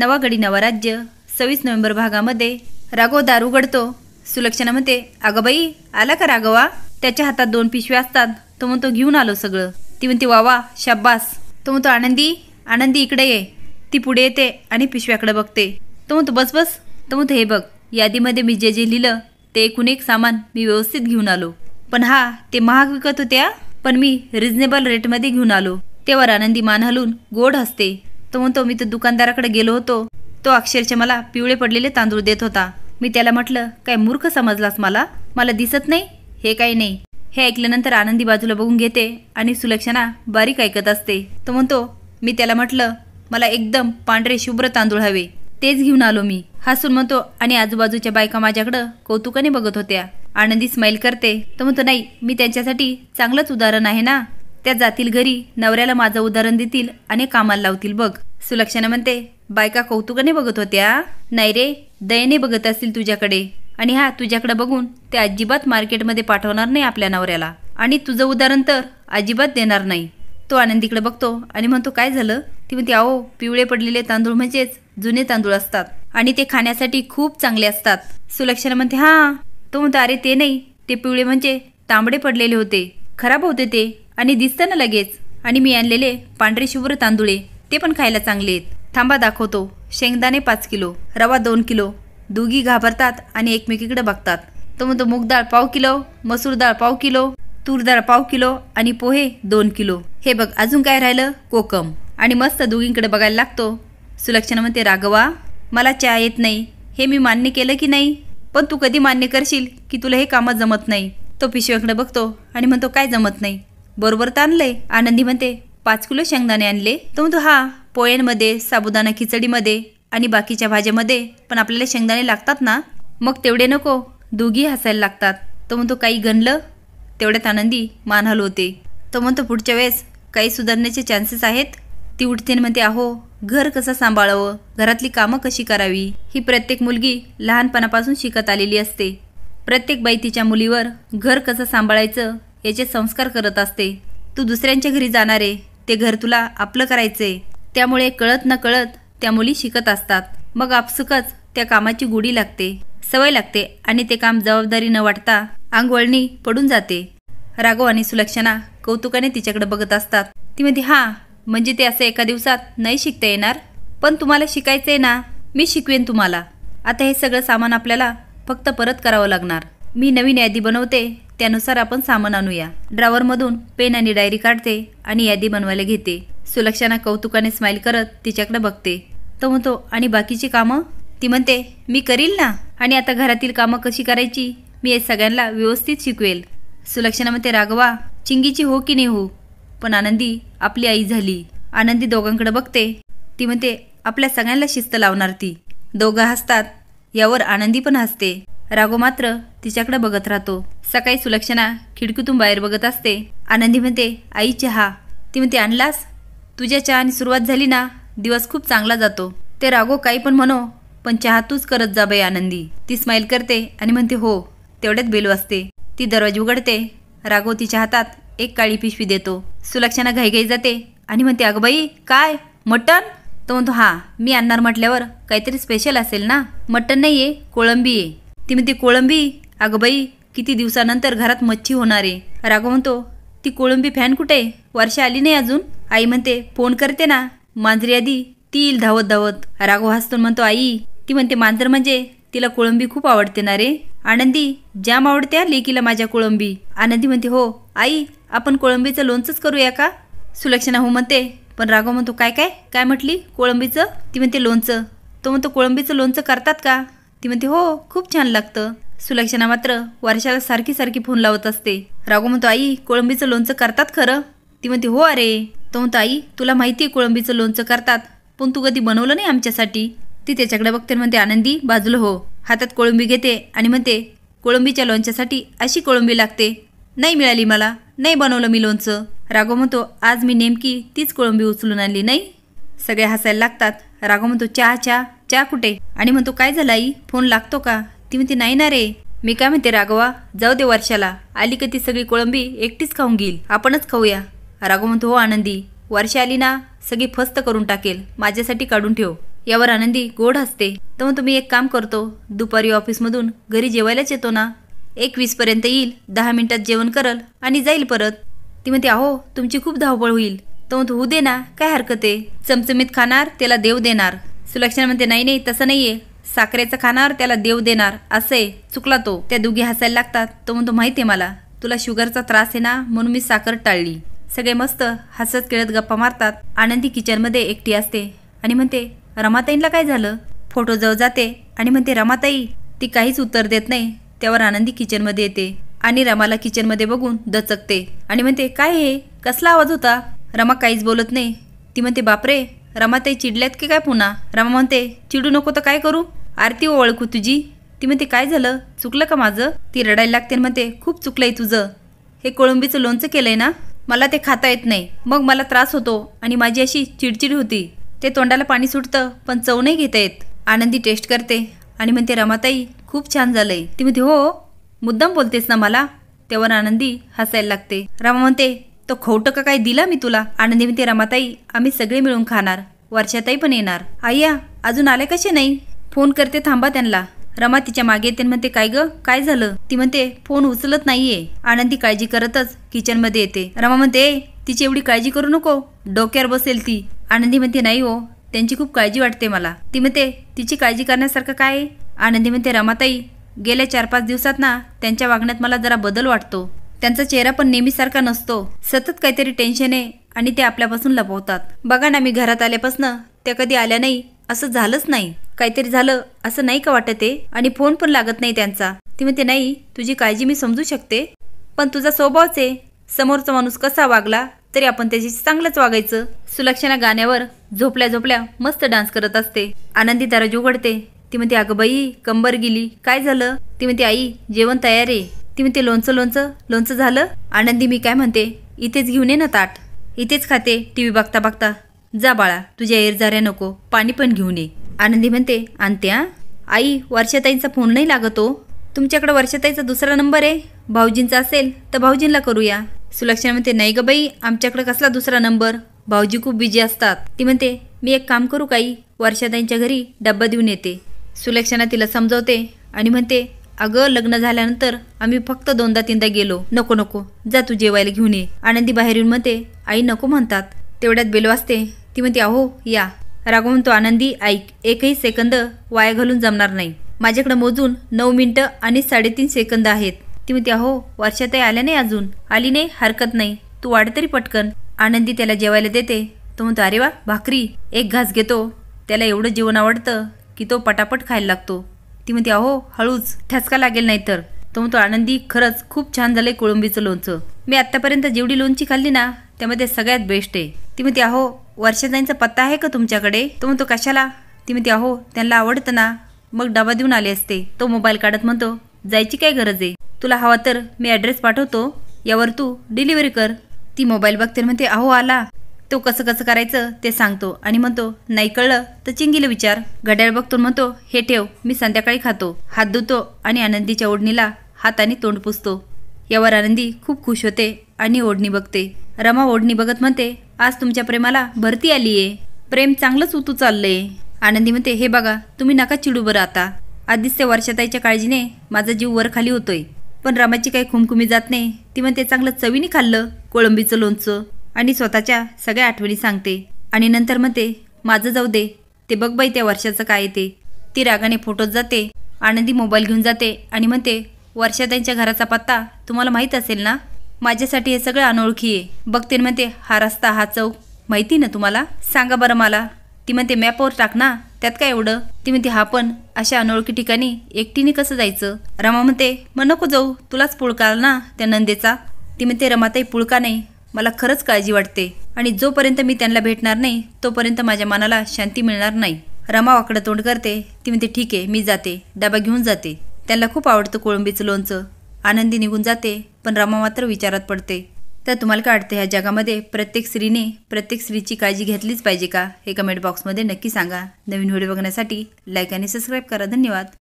नवागडी नवराज्य सव्वीस नोव्हेंबर भागामध्ये राघव दार उघडतो सुलक्षणा म्हणते अगं आला का राघवा त्याच्या हातात दोन पिशव्या असतात तो म्हणतो घेऊन आलो सगळं ती म्हणते वावा वा शाब्बास तो म्हणतो आनंदी आनंदी इकडे ये ती पुढे येते आणि पिशव्याकडे बघते तो म्हणतो बस बस तो म्हणतो हे बघ यादीमध्ये मी जे जे लिहिलं ते एकूण एक सामान मी व्यवस्थित घेऊन आलो पण हा ते महाग विकत होत्या पण मी रिजनेबल रेटमध्ये घेऊन आलो तेव्हा आनंदी मान हलून गोड हसते तो म्हणतो मी तो दुकानदाराकडे गेलो होतो तो अक्षरशः मला पिवळे पडलेले तांदूळ देत होता मी त्याला म्हटलं काय मूर्ख समजलास मला मला दिसत नाही हे काही नाही हे ऐकल्यानंतर आनंदी बाजूला बघून घेते आणि सुलक्षणा बारीक ऐकत असते तो म्हणतो मी त्याला म्हटलं मला एकदम पांढरे शुभ्र तांदूळ हवे तेच घेऊन आलो मी हसून म्हणतो आणि आजूबाजूच्या बायका माझ्याकडं कौतुकाने बघत होत्या आनंदी स्माईल करते तो म्हणतो नाही मी त्यांच्यासाठी चांगलंच उदाहरण आहे ना त्या जातील घरी नवऱ्याला माझं उदाहरण देतील आणि कामाला लावतील बघ सुलक्षणा म्हणते बायका कौतुकाने बघत होत्या नाही रे दयेने बघत असतील तुझ्याकडे आणि हा तुझ्याकडे बघून ते अजिबात मार्केटमध्ये पाठवणार नाही आपल्या नवऱ्याला आणि तुझं उदाहरण तर अजिबात देणार नाही तो आनंदीकडे बघतो आणि म्हणतो काय झालं ती म्हणते आहो पिवळे पडलेले तांदूळ म्हणजेच जुने तांदूळ असतात आणि ते खाण्यासाठी खूप चांगले असतात सुलक्षणा म्हणते हां तो म्हणतो अरे ते नाही ते पिवळे म्हणजे तांबडे पडलेले होते खराब होते ते आणि दिसतं ना लगेच आणि मी आणलेले पांढरे शुभ्र तांदुळे ते पण खायला चांगले आहेत थांबा दाखवतो शेंगदाणे पाच किलो रवा दोन किलो दोघी घाबरतात आणि एकमेकीकडे बघतात तो म्हणतो मूग डाळ पाव किलो मसूर डाळ पाव किलो तूर डाळ पाव किलो आणि पोहे दोन किलो हे बघ अजून काय राहिलं कोकम आणि मस्त दोघींकडे बघायला लागतो सुलक्षणा म्हणते राघवा मला चहा येत नाही हे मी मान्य केलं की नाही पण तू कधी मान्य करशील की तुला हे कामं जमत नाही तो पिशव्याकडे बघतो आणि म्हणतो काय जमत नाही बरोबर ताणले आनंदी म्हणते पाच किलो शेंगदाणे आणले तो म्हणतो हा पोळ्यांमध्ये साबुदाणा खिचडीमध्ये आणि बाकीच्या भाज्यामध्ये पण आपल्याला शेंगदाणे लागतात ना मग तेवढे नको दोघी हसायला लागतात तो म्हणतो काही गणलं तेवढ्यात आनंदी हल होते तो म्हणतो पुढच्या वेळेस काही सुधारण्याचे चान्सेस आहेत ती उठते म्हणते आहो घर कसं सांभाळावं घरातली कामं कशी करावी ही प्रत्येक मुलगी लहानपणापासून शिकत आलेली असते प्रत्येक बाई तिच्या मुलीवर घर कसं सांभाळायचं याचे संस्कार करत असते तू दुसऱ्यांच्या घरी जाणारे ते घर तुला आपलं करायचे त्यामुळे कळत न कळत त्या मुली शिकत असतात मग आपसुकच त्या कामाची गोडी लागते सवय लागते आणि ते काम जबाबदारी न वाटता अंगवळणी पडून जाते राघव आणि सुलक्षणा कौतुकाने तिच्याकडे बघत असतात ती म्हणते हां म्हणजे ते असं एका दिवसात नाही शिकता येणार पण तुम्हाला शिकायचंय ना मी शिकवेन तुम्हाला आता हे सगळं सामान आपल्याला फक्त परत करावं लागणार मी नवीन यादी बनवते त्यानुसार आपण सामान आणूया मधून पेन आणि डायरी काढते आणि यादी बनवायला घेते सुलक्षणा कौतुकाने स्माईल करत तिच्याकडे बघते तो म्हणतो आणि बाकीची कामं ती म्हणते मी करील ना आणि आता घरातील कामं कशी करायची मी हे सगळ्यांना व्यवस्थित शिकवेल सुलक्षणा म्हणते राघवा चिंगीची हो की नाही हो पण आनंदी आपली आई झाली आनंदी दोघांकडे बघते ती म्हणते आपल्या सगळ्यांना शिस्त लावणार ती दोघं हसतात यावर आनंदी पण हसते राघो मात्र तिच्याकडे बघत राहतो सकाळी सुलक्षणा खिडकीतून बाहेर बघत असते आनंदी म्हणते आई चहा ती म्हणते आणलास तुझ्या चहाने सुरुवात झाली ना दिवस खूप चांगला जातो ते राघो काही पण म्हणो पण चहा तूच करत जा बाई आनंदी ती स्माईल करते आणि म्हणते हो तेवढ्यात बेलू वाजते ती दरवाजे उघडते राघो तिच्या हातात एक काळी पिशवी देतो सुलक्षणा घाईघाई जाते आणि म्हणते अगं बाई काय मटन तो म्हणतो हा मी आणणार म्हटल्यावर काहीतरी स्पेशल असेल ना मटण नाही आहे कोळंबी आहे ती म्हणते कोळंबी अगं बाई किती दिवसानंतर घरात मच्छी होणार आहे राघव म्हणतो ती कोळंबी फॅन कुठे वर्षा आली नाही अजून आई म्हणते फोन करते ना मांजरी आधी ती येईल धावत धावत राघव हसतून म्हणतो आई ती म्हणते मांजर म्हणजे तिला कोळंबी खूप आवडते ना रे आनंदी जाम आवडत्या लेकीला माझ्या कोळंबी आनंदी म्हणते हो आई आपण कोळंबीचं लोणचंच करूया का सुलक्षणा हो म्हणते पण राघव म्हणतो काय काय काय म्हटली कोळंबीचं ती म्हणते लोणचं तो म्हणतो कोळंबीचं लोणचं करतात का ती म्हणते हो खूप छान लागतं सुलक्षणा मात्र वर्षाला सारखी सारखी फोन लावत असते राघव म्हणतो आई कोळंबीचं लोणचं करतात खरं ती म्हणते हो अरे तो म्हणतो आई तुला माहिती आहे कोळंबीचं लोणचं करतात पण तू कधी बनवलं नाही आमच्यासाठी ती त्याच्याकडे बघते म्हणते आनंदी बाजूला हो हातात कोळंबी घेते आणि म्हणते कोळंबीच्या लोणच्यासाठी अशी कोळंबी लागते नाही मिळाली मला नाही बनवलं मी लोणचं राघव म्हणतो आज मी नेमकी तीच कोळंबी उचलून आणली नाही सगळे हसायला लागतात राघो म्हणतो चहा चहा चहा कुठे आणि म्हणतो काय झालं आई फोन लागतो का ती म्हणते नाही ना रे मी काय म्हणते रागवा जाऊ दे वर्षाला आली का ती सगळी कोळंबी एकटीच खाऊन घेईल आपणच खाऊया राघव म्हणतो हो आनंदी वर्षा आली ना सगळी फस्त करून टाकेल माझ्यासाठी काढून ठेव यावर आनंदी गोड हसते तर मग तुम्ही एक काम करतो दुपारी ऑफिसमधून घरी जेवायलाच येतो ना एक वीसपर्यंत येईल दहा मिनिटात जेवण करल आणि जाईल परत ती म्हणते अहो तुमची खूप धावपळ होईल तो मग होऊ दे ना काय हरकत आहे चमचमीत खाणार त्याला देव देणार सुलक्षण म्हणते नाही नाही तसं नाहीये साखरेचं खाणार त्याला देव देणार असे चुकला तो त्या दोघी हसायला लागतात तो म्हणतो माहितीये मला तुला शुगरचा त्रास आहे ना म्हणून मी साखर टाळली सगळे मस्त हसत खेळत गप्पा मारतात आनंदी किचनमध्ये एकटी असते आणि म्हणते रमाताईंना काय झालं फोटो जवळ जाते आणि म्हणते रमाताई ती काहीच उत्तर देत नाही त्यावर आनंदी किचनमध्ये येते आणि रमाला किचनमध्ये बघून दचकते आणि म्हणते काय हे कसला आवाज होता रमा काहीच बोलत नाही ती म्हणते बापरे रमाताई चिडल्यात की काय पुन्हा रमा म्हणते चिडू नको तर काय करू आरती हो ओळखू तुझी ती म्हणते काय झालं चुकलं का माझं ती रडायला लागते म्हणते खूप चुकलंय तुझं हे कोळंबीचं लोणचं केलंय ना मला ते खाता येत नाही मग मला त्रास होतो आणि माझी अशी चिडचिड होती ते तोंडाला पाणी सुटतं पण चव नाही घेता येत आनंदी टेस्ट करते आणि म्हणते रमाताई खूप छान झालंय ती म्हणते हो, हो. मुद्दाम बोलतेस ना मला तेव्हा आनंदी हसायला लागते रमा म्हणते तो का काय दिला मी तुला आनंदी म्हणते ते रमाताई आम्ही सगळे मिळून खाणार वर्षाताई पण येणार आय्या अजून आले कसे नाही फोन करते थांबा त्यांना रमा तिच्या मागे येते म्हणते काय ग काय झालं ती म्हणते फोन उचलत नाहीये आनंदी काळजी करतच किचन मध्ये येते रमा म्हणते तिची एवढी काळजी करू नको डोक्यावर बसेल ती आनंदी म्हणते नाही हो त्यांची खूप काळजी वाटते मला ती म्हणते तिची काळजी करण्यासारखं काय आनंदी म्हणते रमाताई गेल्या चार पाच दिवसात ना त्यांच्या वागण्यात मला जरा बदल वाटतो त्यांचा चेहरा पण नेहमीसारखा नसतो सतत काहीतरी टेन्शन आहे आणि ते आपल्यापासून लपवतात बघा ना मी घरात आल्यापासून त्या कधी आल्या नाही असं झालंच नाही काहीतरी झालं असं नाही का वाटत आहे आणि फोन पण लागत नाही त्यांचा ती म्हणते नाही तुझी काळजी मी समजू शकते पण तुझा स्वभावच आहे समोरचा माणूस कसा वागला तरी आपण त्याच्याशी चांगलंच वागायचं सुलक्षणा गाण्यावर झोपल्या झोपल्या मस्त डान्स करत असते आनंदी दाराज उघडते ती म्हणते अगं बाई कंबर गेली काय झालं ती म्हणते आई जेवण तयार आहे ती म्हणते लोणचं लोणचं लोणचं झालं आनंदी मी काय म्हणते इथेच घेऊन ये ना ताट इथेच खाते टी व्ही बघता बघता जा बाळा तुझ्या जाऱ्या नको पाणी पण घेऊन ये आनंदी म्हणते आणते हां आई वर्षाताईंचा फोन नाही लागतो हो. तुमच्याकडे वर्षाताईचा दुसरा नंबर आहे भाऊजींचा असेल तर भाऊजींना करूया सुलक्षणा म्हणते नाही गं बाई आमच्याकडे कसला दुसरा नंबर भाऊजी खूप बिजी असतात ती म्हणते मी एक काम करू काही वर्षाताईंच्या घरी डब्बा देऊन येते सुलक्षणा तिला समजवते आणि म्हणते अगं लग्न झाल्यानंतर आम्ही फक्त दोनदा तीनदा गेलो नको नको जा तू जेवायला घेऊन ये आनंदी बाहेर येऊन म्हणते आई नको म्हणतात तेवढ्यात बेल वाजते ती म्हणते अहो या राघव म्हणतो आनंदी ऐक एकही सेकंद वाया घालून जमणार नाही माझ्याकडे मोजून नऊ मिनिटं आणि साडेतीन सेकंद आहेत ती म्हणते अहो वर्षात आल्या नाही अजून आली नाही हरकत नाही तू वाढ तरी पटकन आनंदी त्याला जेवायला देते तो म्हणतो अरे वा भाकरी एक घास घेतो त्याला एवढं जेवण आवडतं की तो पटापट खायला लागतो ती म्हणते अहो हळूच ठसका लागेल नाही तर तो म्हणतो आनंदी खरंच खूप छान झालंय कोळंबीचं लोणचं मी आत्तापर्यंत जेवढी लोणची खाल्ली ना त्यामध्ये सगळ्यात बेस्ट आहे ती म्हणते अहो वर्षाजाईंचा पत्ता आहे का तुमच्याकडे तो म्हणतो कशाला ती म्हणते अहो त्यांना आवडतं ना मग डबा देऊन आले असते तो मोबाईल काढत म्हणतो जायची काय गरज आहे तुला हवा तर मी ॲड्रेस पाठवतो यावर तू डिलिव्हरी कर ती मोबाईल बघते म्हणते अहो आला तो कसं कसं करायचं ते सांगतो आणि म्हणतो नाही कळलं तर चिंगीला विचार घड्याळ बघतो म्हणतो हे ठेव मी संध्याकाळी खातो हात धुतो आणि आनंदीच्या ओढणीला हात आणि तोंड पुसतो यावर आनंदी खूप खुश होते आणि ओढणी बघते रमा ओढणी बघत म्हणते आज तुमच्या प्रेमाला भरती आली आहे प्रेम चांगलंच उतू चाललंय आनंदी म्हणते हे बघा तुम्ही नका चिडू बरं आता आधीच ते वर्षाताईच्या काळजीने माझा जीव वर खाली होतोय पण रमाची काही खुमखुमी जात नाही ती म्हणते चांगलं चवीने खाल्लं कोळंबीचं लोणचं आणि स्वतःच्या सगळ्या आठवणी सांगते आणि नंतर म्हणते माझं जाऊ दे ते बघ बाई त्या वर्षाचं काय येते ती रागाने फोटोत जाते आनंदी मोबाईल घेऊन जाते आणि म्हणते वर्षा त्यांच्या घराचा पत्ता तुम्हाला माहीत असेल ना माझ्यासाठी हे सगळं अनोळखी आहे बघते म्हणते हा रस्ता हा चौक माहिती ना तुम्हाला सांगा बरं मला ती म्हणते मॅपवर टाक ना त्यात काय एवढं ती म्हणते हा पण अशा अनोळखी ठिकाणी एकटीने कसं जायचं रमा म्हणते मग नको जाऊ तुलाच पुळकाल ना त्या नंदेचा ती म्हणते रमाताई पुळका नाही मला खरंच काळजी वाटते आणि जोपर्यंत मी त्यांना भेटणार नाही तोपर्यंत माझ्या मनाला शांती मिळणार नाही रमा वाकडं तोंड करते ती म्हणते ठीक आहे मी जाते डबा घेऊन जाते त्यांना खूप आवडतं कोळंबीचं लोणचं आनंदी निघून जाते पण रमा मात्र विचारात पडते तर तुम्हाला काय वाटतं ह्या जगामध्ये प्रत्येक स्त्रीने प्रत्येक स्त्रीची काळजी घेतलीच पाहिजे का हे कमेंट बॉक्समध्ये नक्की सांगा नवीन व्हिडिओ बघण्यासाठी लाईक आणि सबस्क्राईब करा धन्यवाद